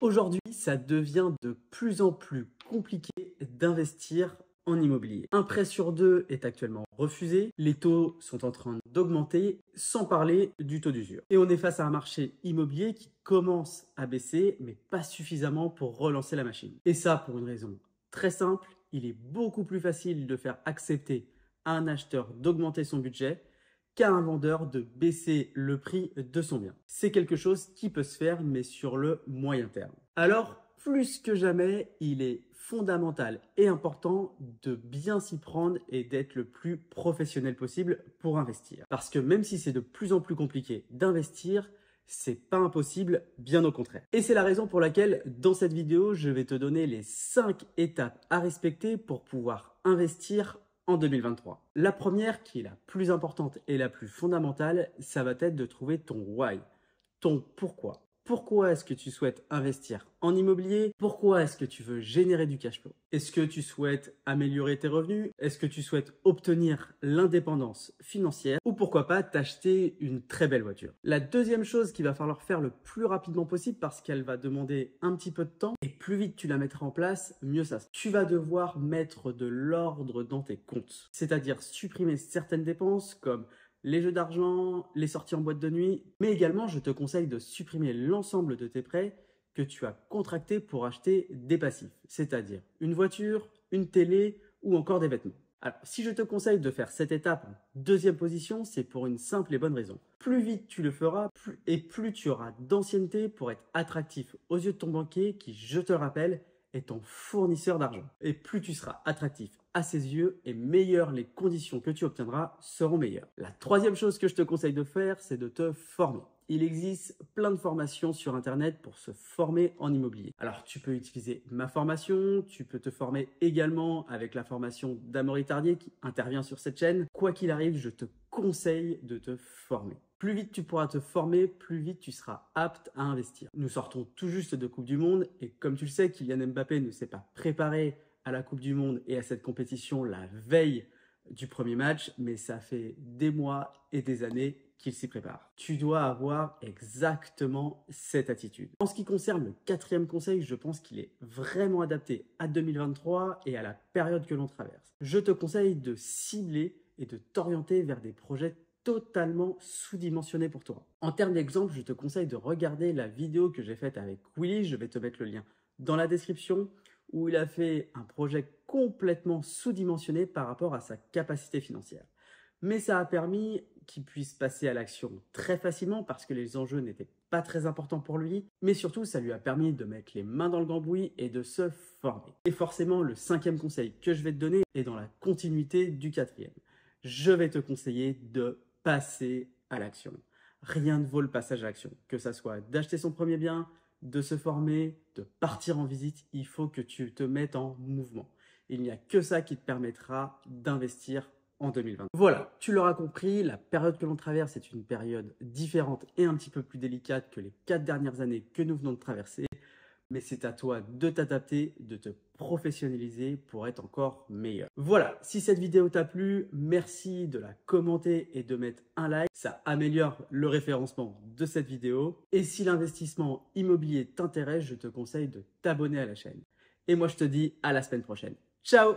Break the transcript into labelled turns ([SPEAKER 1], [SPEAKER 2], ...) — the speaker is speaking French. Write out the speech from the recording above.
[SPEAKER 1] Aujourd'hui, ça devient de plus en plus compliqué d'investir en immobilier. Un prêt sur deux est actuellement refusé, les taux sont en train d'augmenter, sans parler du taux d'usure. Et on est face à un marché immobilier qui commence à baisser, mais pas suffisamment pour relancer la machine. Et ça pour une raison très simple, il est beaucoup plus facile de faire accepter à un acheteur d'augmenter son budget un vendeur de baisser le prix de son bien. C'est quelque chose qui peut se faire, mais sur le moyen terme. Alors, plus que jamais, il est fondamental et important de bien s'y prendre et d'être le plus professionnel possible pour investir. Parce que même si c'est de plus en plus compliqué d'investir, c'est pas impossible, bien au contraire. Et c'est la raison pour laquelle dans cette vidéo, je vais te donner les 5 étapes à respecter pour pouvoir investir en 2023. La première, qui est la plus importante et la plus fondamentale, ça va être de trouver ton why, ton pourquoi pourquoi est-ce que tu souhaites investir en immobilier Pourquoi est-ce que tu veux générer du cash flow Est-ce que tu souhaites améliorer tes revenus Est-ce que tu souhaites obtenir l'indépendance financière Ou pourquoi pas t'acheter une très belle voiture La deuxième chose qu'il va falloir faire le plus rapidement possible parce qu'elle va demander un petit peu de temps et plus vite tu la mettras en place, mieux ça. Tu vas devoir mettre de l'ordre dans tes comptes, c'est-à-dire supprimer certaines dépenses comme les jeux d'argent, les sorties en boîte de nuit, mais également je te conseille de supprimer l'ensemble de tes prêts que tu as contractés pour acheter des passifs, c'est-à-dire une voiture, une télé ou encore des vêtements. Alors, si je te conseille de faire cette étape en deuxième position, c'est pour une simple et bonne raison. Plus vite tu le feras, plus et plus tu auras d'ancienneté pour être attractif aux yeux de ton banquier qui, je te le rappelle, est ton fournisseur d'argent. Et plus tu seras attractif à ses yeux et meilleures les conditions que tu obtiendras seront meilleures. La troisième chose que je te conseille de faire, c'est de te former il existe plein de formations sur Internet pour se former en immobilier. Alors, tu peux utiliser ma formation, tu peux te former également avec la formation d'Amory Tardier qui intervient sur cette chaîne. Quoi qu'il arrive, je te conseille de te former. Plus vite tu pourras te former, plus vite tu seras apte à investir. Nous sortons tout juste de Coupe du Monde et comme tu le sais, Kylian Mbappé ne s'est pas préparé à la Coupe du Monde et à cette compétition la veille du premier match, mais ça fait des mois et des années qu'il s'y prépare. Tu dois avoir exactement cette attitude. En ce qui concerne le quatrième conseil, je pense qu'il est vraiment adapté à 2023 et à la période que l'on traverse. Je te conseille de cibler et de t'orienter vers des projets totalement sous-dimensionnés pour toi. En termes d'exemple, je te conseille de regarder la vidéo que j'ai faite avec Willy, je vais te mettre le lien dans la description, où il a fait un projet complètement sous-dimensionné par rapport à sa capacité financière. Mais ça a permis qui puisse passer à l'action très facilement parce que les enjeux n'étaient pas très importants pour lui, mais surtout ça lui a permis de mettre les mains dans le bruit et de se former. Et forcément, le cinquième conseil que je vais te donner est dans la continuité du quatrième. Je vais te conseiller de passer à l'action. Rien ne vaut le passage à l'action, que ça soit d'acheter son premier bien, de se former, de partir en visite, il faut que tu te mettes en mouvement. Il n'y a que ça qui te permettra d'investir 2020. Voilà, tu l'auras compris, la période que l'on traverse est une période différente et un petit peu plus délicate que les quatre dernières années que nous venons de traverser, mais c'est à toi de t'adapter, de te professionnaliser pour être encore meilleur. Voilà, si cette vidéo t'a plu, merci de la commenter et de mettre un like, ça améliore le référencement de cette vidéo. Et si l'investissement immobilier t'intéresse, je te conseille de t'abonner à la chaîne. Et moi je te dis à la semaine prochaine. Ciao